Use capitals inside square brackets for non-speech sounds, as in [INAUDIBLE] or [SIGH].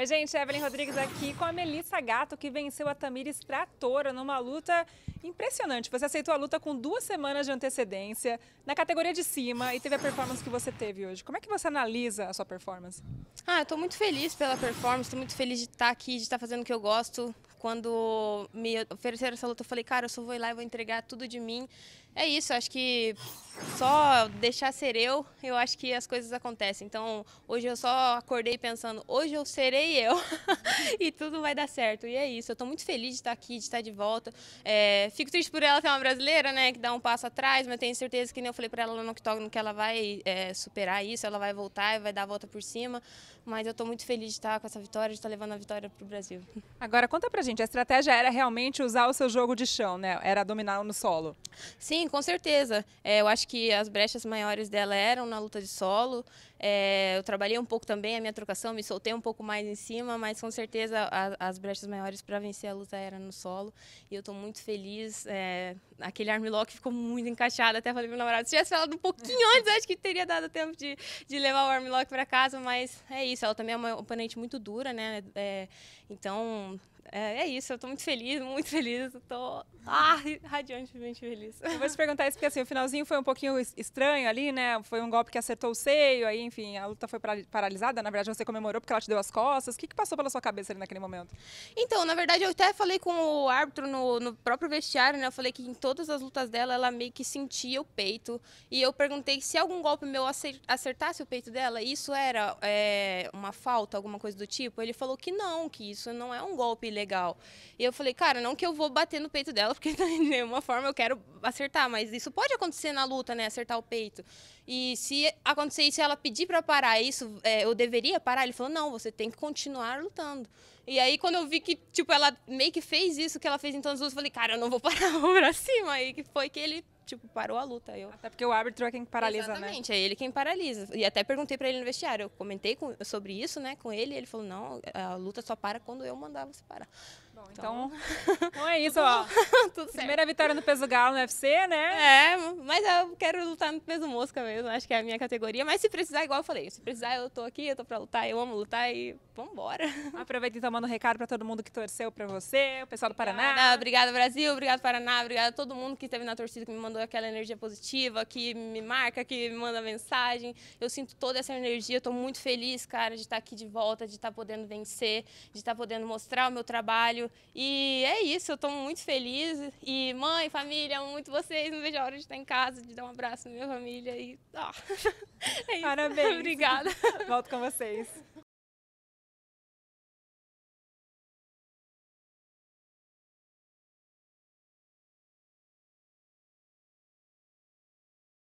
Oi, gente, Evelyn Rodrigues aqui com a Melissa Gato, que venceu a Tamires Tratora numa luta impressionante. Você aceitou a luta com duas semanas de antecedência, na categoria de cima, e teve a performance que você teve hoje. Como é que você analisa a sua performance? Ah, eu estou muito feliz pela performance, estou muito feliz de estar tá aqui, de estar tá fazendo o que eu gosto. Quando me ofereceram essa luta, eu falei, cara, eu só vou ir lá e vou entregar tudo de mim é isso, acho que só deixar ser eu, eu acho que as coisas acontecem. Então, hoje eu só acordei pensando, hoje eu serei eu [LAUGHS] e tudo vai dar certo. E é isso, eu estou muito feliz de estar aqui, de estar de volta. É, fico triste por ela ser uma brasileira, né, que dá um passo atrás, mas tenho certeza que, nem eu falei para ela no octógono, que ela vai é, superar isso, ela vai voltar e vai dar a volta por cima. Mas eu estou muito feliz de estar com essa vitória, de estar levando a vitória para o Brasil. Agora, conta pra gente, a estratégia era realmente usar o seu jogo de chão, né? Era dominar no solo. Sim, Sim, com certeza. É, eu acho que as brechas maiores dela eram na luta de solo, é, eu trabalhei um pouco também a minha trocação, me soltei um pouco mais em cima, mas com certeza a, as brechas maiores para vencer a luta era no solo. E eu estou muito feliz. É, aquele armlock ficou muito encaixado. Até falei para meu namorado, se tivesse falado um pouquinho [LAUGHS] antes, acho que teria dado tempo de, de levar o armlock para casa. Mas é isso, ela também é uma oponente muito dura, né? É, então, é, é, isso, eu estou muito feliz, [LAUGHS] muito feliz. estou ah, radiantemente feliz. Eu vou te perguntar isso, porque assim, o finalzinho foi um pouquinho estranho ali, né? Foi um golpe que acertou o seio, aí, enfim, a luta foi paralisada, na verdade você comemorou porque ela te deu as costas. O que, que passou pela sua cabeça ali naquele momento? Então, na verdade, eu até falei com o árbitro no, no próprio vestiário, né? Eu falei que em todas as lutas dela, ela meio que sentia o peito. E eu perguntei se algum golpe meu acertasse o peito dela, isso era é, uma falta, alguma coisa do tipo. Ele falou que não, que isso não é um golpe legal. E eu falei, cara, não que eu vou bater no peito dela, [LAUGHS] porque de nenhuma forma eu quero acertar, mas isso pode acontecer na luta, né? Acertar o peito. E se acontecer isso, ela pedir pedi para parar isso, é, eu deveria parar? Ele falou: não, você tem que continuar lutando. E aí, quando eu vi que, tipo, ela meio que fez isso que ela fez em então todas as lutas, eu falei, cara, eu não vou [LAUGHS] parar o pra cima. E que foi que ele, tipo, parou a luta. Eu... Até porque o árbitro é quem paralisa, Exatamente, né? Exatamente, é ele quem paralisa. E até perguntei pra ele no vestiário, eu comentei com, sobre isso, né, com ele, e ele falou, não, a luta só para quando eu mandar você parar. Bom, então, então, [LAUGHS] então é isso, ó. [LAUGHS] Primeira vitória no peso galo no UFC, né? É, mas eu quero lutar no peso mosca mesmo, acho que é a minha categoria. Mas se precisar, igual eu falei, se precisar, eu tô aqui, eu tô pra lutar, eu amo lutar e vambora. Aproveita então, manda um recado para todo mundo que torceu para você, o pessoal do Paraná. obrigada, Brasil. Obrigada, Paraná. Obrigada a todo mundo que esteve na torcida, que me mandou aquela energia positiva, que me marca, que me manda mensagem. Eu sinto toda essa energia. Estou muito feliz, cara, de estar tá aqui de volta, de estar tá podendo vencer, de estar tá podendo mostrar o meu trabalho. E é isso. Eu estou muito feliz. E mãe, família, amo muito vocês. Não vejo a hora de estar em casa, de dar um abraço na minha família. E, ó. [LAUGHS] É Parabéns. Obrigada. Volto com vocês.